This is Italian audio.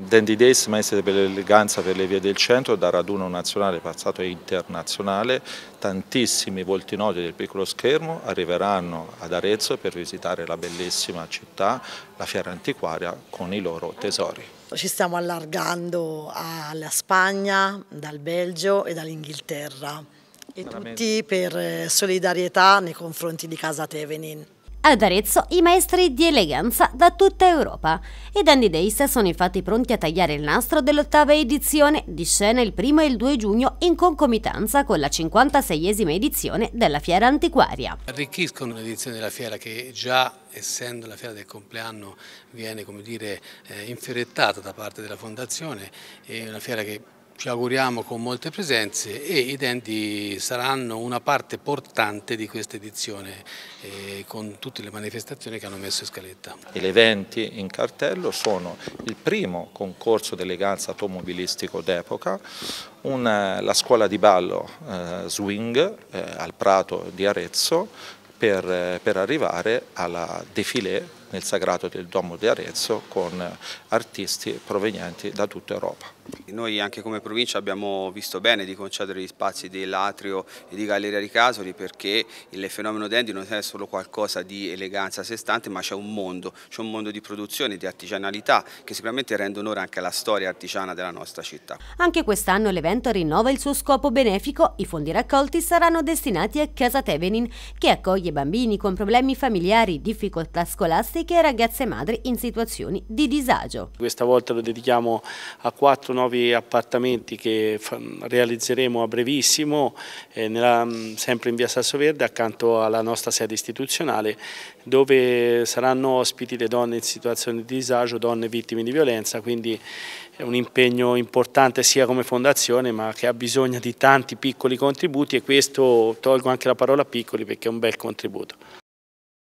Dandy Days Maestri per l'eleganza per le vie del centro, da raduno nazionale passato e internazionale, tantissimi volti noti del piccolo schermo arriveranno ad Arezzo per visitare la bellissima città, la fiera antiquaria con i loro tesori. Ci stiamo allargando alla Spagna, dal Belgio e dall'Inghilterra e tutti per eh, solidarietà nei confronti di Casa Tevenin. Ad Arezzo i maestri di eleganza da tutta Europa ed Andy Days sono infatti pronti a tagliare il nastro dell'ottava edizione di scena il 1 e il 2 giugno in concomitanza con la 56esima edizione della Fiera Antiquaria. Arricchiscono l'edizione della Fiera che già essendo la fiera del compleanno viene come dire, eh, inferettata da parte della fondazione, è una fiera che ci auguriamo con molte presenze e i denti saranno una parte portante di questa edizione eh, con tutte le manifestazioni che hanno messo in scaletta. E le 20 in cartello sono il primo concorso d'eleganza automobilistico d'epoca, eh, la scuola di ballo eh, swing eh, al Prato di Arezzo per, eh, per arrivare alla defilé nel sagrato del Duomo di Arezzo con artisti provenienti da tutta Europa. Noi anche come provincia abbiamo visto bene di concedere gli spazi dell'atrio e di Galleria di Casoli perché il fenomeno dandy non è solo qualcosa di eleganza a sé stante ma c'è un mondo, c'è un mondo di produzione, di artigianalità che sicuramente rende onore anche alla storia artigiana della nostra città. Anche quest'anno l'evento rinnova il suo scopo benefico, i fondi raccolti saranno destinati a Casa Tevenin che accoglie bambini con problemi familiari, difficoltà scolastiche scolastiche e ragazze madri in situazioni di disagio. Questa volta lo dedichiamo a quattro nuovi appartamenti che realizzeremo a brevissimo, eh, nella, mm, sempre in via Sasso Verde, accanto alla nostra sede istituzionale, dove saranno ospiti le donne in situazioni di disagio, donne vittime di violenza, quindi è un impegno importante sia come fondazione ma che ha bisogno di tanti piccoli contributi e questo tolgo anche la parola piccoli perché è un bel contributo.